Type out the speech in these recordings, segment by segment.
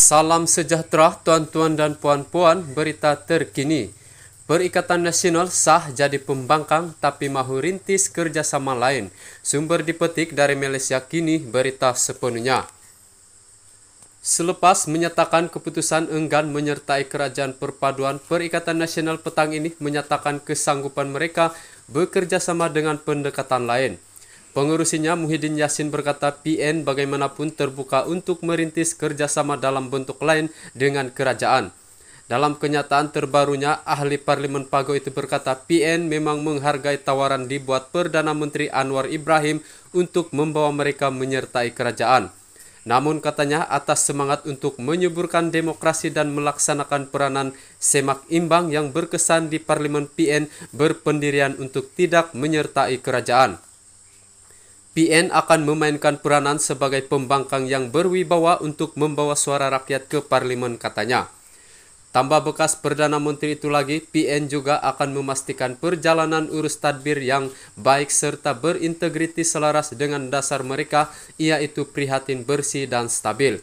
Salam sejahtera tuan-tuan dan puan-puan berita terkini. Perikatan Nasional sah jadi pembangkang tapi mahu rintis kerjasama lain. Sumber dipetik dari Malaysia kini berita sepenuhnya. Selepas menyatakan keputusan enggan menyertai kerajaan perpaduan, Perikatan Nasional petang ini menyatakan kesanggupan mereka bekerjasama dengan pendekatan lain. Pengurusinya Muhyiddin Yassin berkata PN bagaimanapun terbuka untuk merintis kerjasama dalam bentuk lain dengan kerajaan. Dalam kenyataan terbarunya, ahli Parlimen Pago itu berkata PN memang menghargai tawaran dibuat Perdana Menteri Anwar Ibrahim untuk membawa mereka menyertai kerajaan. Namun katanya atas semangat untuk menyuburkan demokrasi dan melaksanakan peranan semak imbang yang berkesan di Parlimen PN berpendirian untuk tidak menyertai kerajaan. E PN akan memainkan peranan sebagai pembangkang yang berwibawa untuk membawa suara rakyat ke parlimen katanya. Tambah bekas Perdana Menteri itu lagi, PN juga akan memastikan perjalanan urus tadbir yang baik serta berintegritas selaras dengan dasar mereka, yaitu prihatin bersih dan stabil.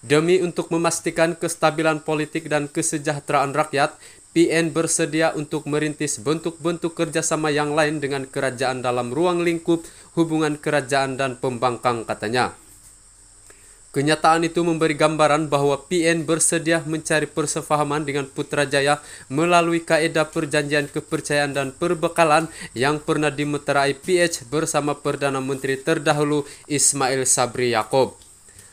Demi untuk memastikan kestabilan politik dan kesejahteraan rakyat, PN bersedia untuk merintis bentuk-bentuk kerjasama yang lain dengan kerajaan dalam ruang lingkup hubungan kerajaan dan pembangkang katanya. Kenyataan itu memberi gambaran bahwa PN bersedia mencari persefahaman dengan Putrajaya melalui kaedah perjanjian kepercayaan dan perbekalan yang pernah dimeterai PH bersama Perdana Menteri terdahulu Ismail Sabri Yaakob.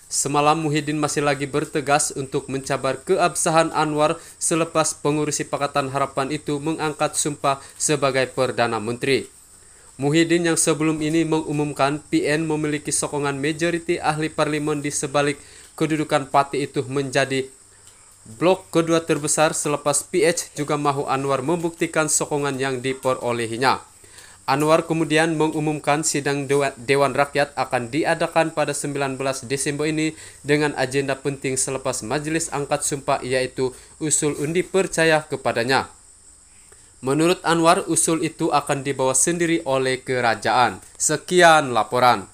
Semalam Muhyiddin masih lagi bertegas untuk mencabar keabsahan Anwar selepas pengurusi Pakatan Harapan itu mengangkat sumpah sebagai Perdana Menteri. Muhyiddin yang sebelum ini mengumumkan PN memiliki sokongan majoriti ahli parlimen di sebalik kedudukan parti itu menjadi blok kedua terbesar selepas PH juga mahu Anwar membuktikan sokongan yang diperolehinya. Anwar kemudian mengumumkan sidang Dewan Rakyat akan diadakan pada 19 Desember ini dengan agenda penting selepas Majelis Angkat Sumpah yaitu usul undi percaya kepadanya. Menurut Anwar, usul itu akan dibawa sendiri oleh kerajaan. Sekian laporan.